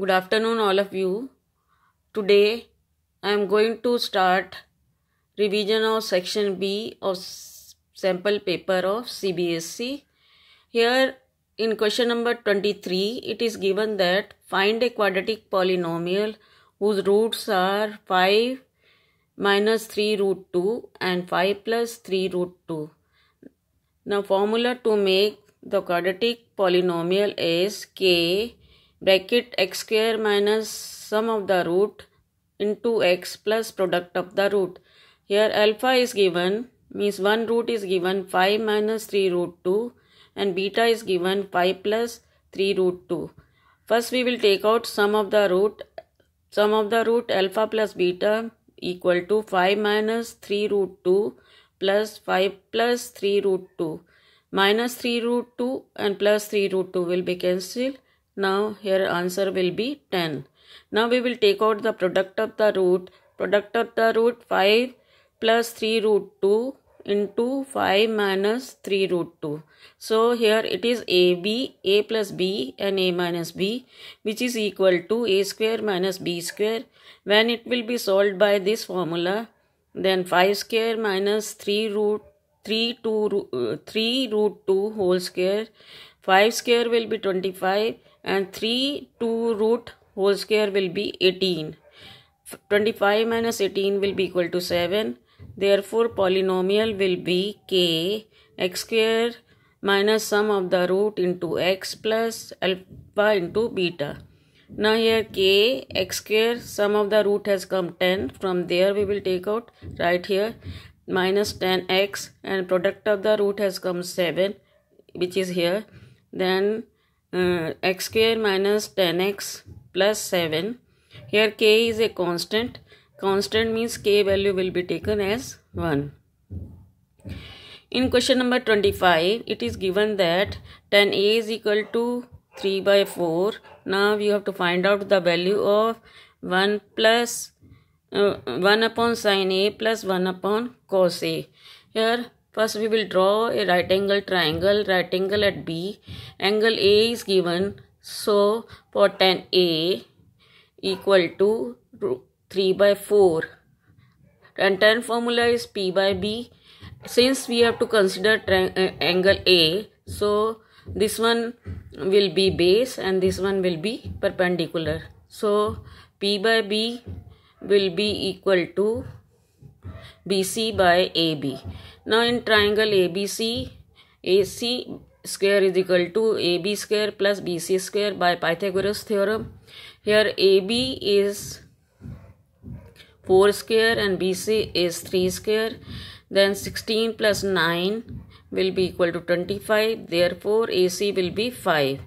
good afternoon all of you today i am going to start revision of section b of sample paper of cbsc here in question number 23 it is given that find a quadratic polynomial whose roots are 5 minus 3 root 2 and 5 plus 3 root 2 now formula to make the quadratic polynomial is k bracket x square minus sum of the root into x plus product of the root. Here alpha is given means 1 root is given 5 minus 3 root 2 and beta is given 5 plus 3 root 2. First we will take out sum of the root. Sum of the root alpha plus beta equal to 5 minus 3 root 2 plus 5 plus 3 root 2. Minus 3 root 2 and plus 3 root 2 will be cancelled. Now here answer will be 10. Now we will take out the product of the root. Product of the root 5 plus 3 root 2 into 5 minus 3 root 2. So here it is AB, A plus B and A minus B which is equal to A square minus B square. When it will be solved by this formula then 5 square minus 3 root 3 2 root uh, 3 root 2 whole square 5 square will be 25 and 3 2 root whole square will be 18. 25 minus 18 will be equal to 7. Therefore, polynomial will be k x square minus sum of the root into x plus alpha into beta. Now here k x square sum of the root has come 10. From there we will take out right here minus 10x and product of the root has come 7 which is here then uh, x square minus 10x plus 7 here k is a constant constant means k value will be taken as 1 in question number 25 it is given that 10a is equal to 3 by 4 now you have to find out the value of 1 plus uh, 1 upon sine a plus 1 upon cos a here First we will draw a right angle triangle, right angle at B. Angle A is given. So for tan A equal to 3 by 4. And tan formula is P by B. Since we have to consider uh, angle A, so this one will be base and this one will be perpendicular. So P by B will be equal to BC by AB. Now in triangle ABC, AC square is equal to AB square plus BC square by Pythagoras theorem. Here AB is 4 square and BC is 3 square. Then 16 plus 9 will be equal to 25. Therefore, AC will be 5.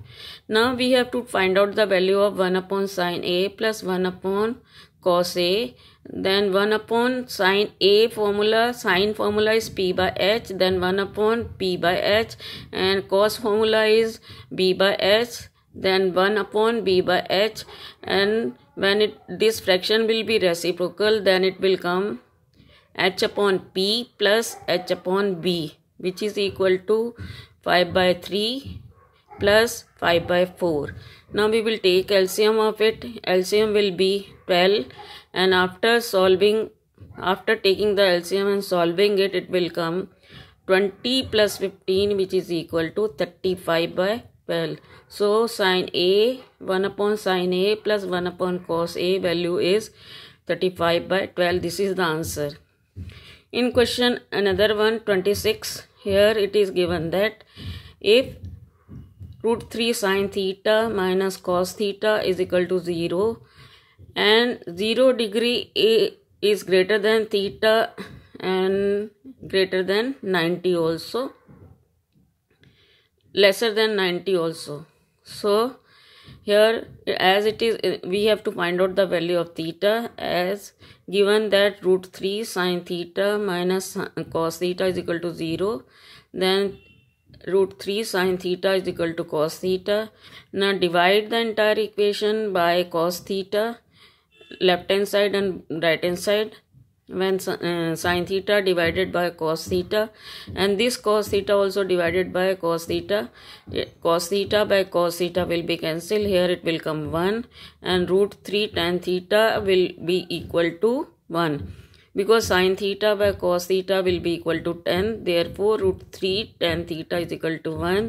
Now we have to find out the value of 1 upon sine A plus 1 upon cos A. Then 1 upon sine A formula, sine formula is P by H. Then 1 upon P by H. And cos formula is B by H. Then 1 upon B by H. And when it this fraction will be reciprocal, then it will come H upon P plus H upon B which is equal to 5 by 3 plus 5 by 4. Now we will take LCM of it. LCM will be 12 and after solving, after taking the LCM and solving it, it will come 20 plus 15 which is equal to 35 by 12. So sine A 1 upon sine A plus 1 upon cos A value is 35 by 12. This is the answer. In question another one 26 here it is given that if root 3 sine theta minus cos theta is equal to 0 and 0 degree A is greater than theta and greater than 90 also lesser than 90 also so here as it is we have to find out the value of theta as given that root 3 sine theta minus cos theta is equal to 0 then root 3 sine theta is equal to cos theta. Now divide the entire equation by cos theta left hand side and right hand side when uh, sine theta divided by cos theta and this cos theta also divided by cos theta cos theta by cos theta will be cancelled here it will come 1 and root 3 tan theta will be equal to 1 because sine theta by cos theta will be equal to 10 therefore root 3 tan theta is equal to 1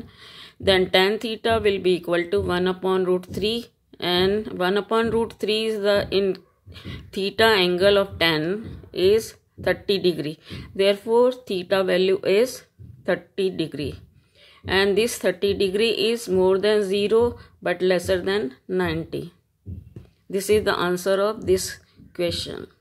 then tan theta will be equal to 1 upon root 3 and 1 upon root 3 is the in theta angle of tan is 30 degree therefore theta value is 30 degree and this 30 degree is more than 0 but lesser than 90 this is the answer of this question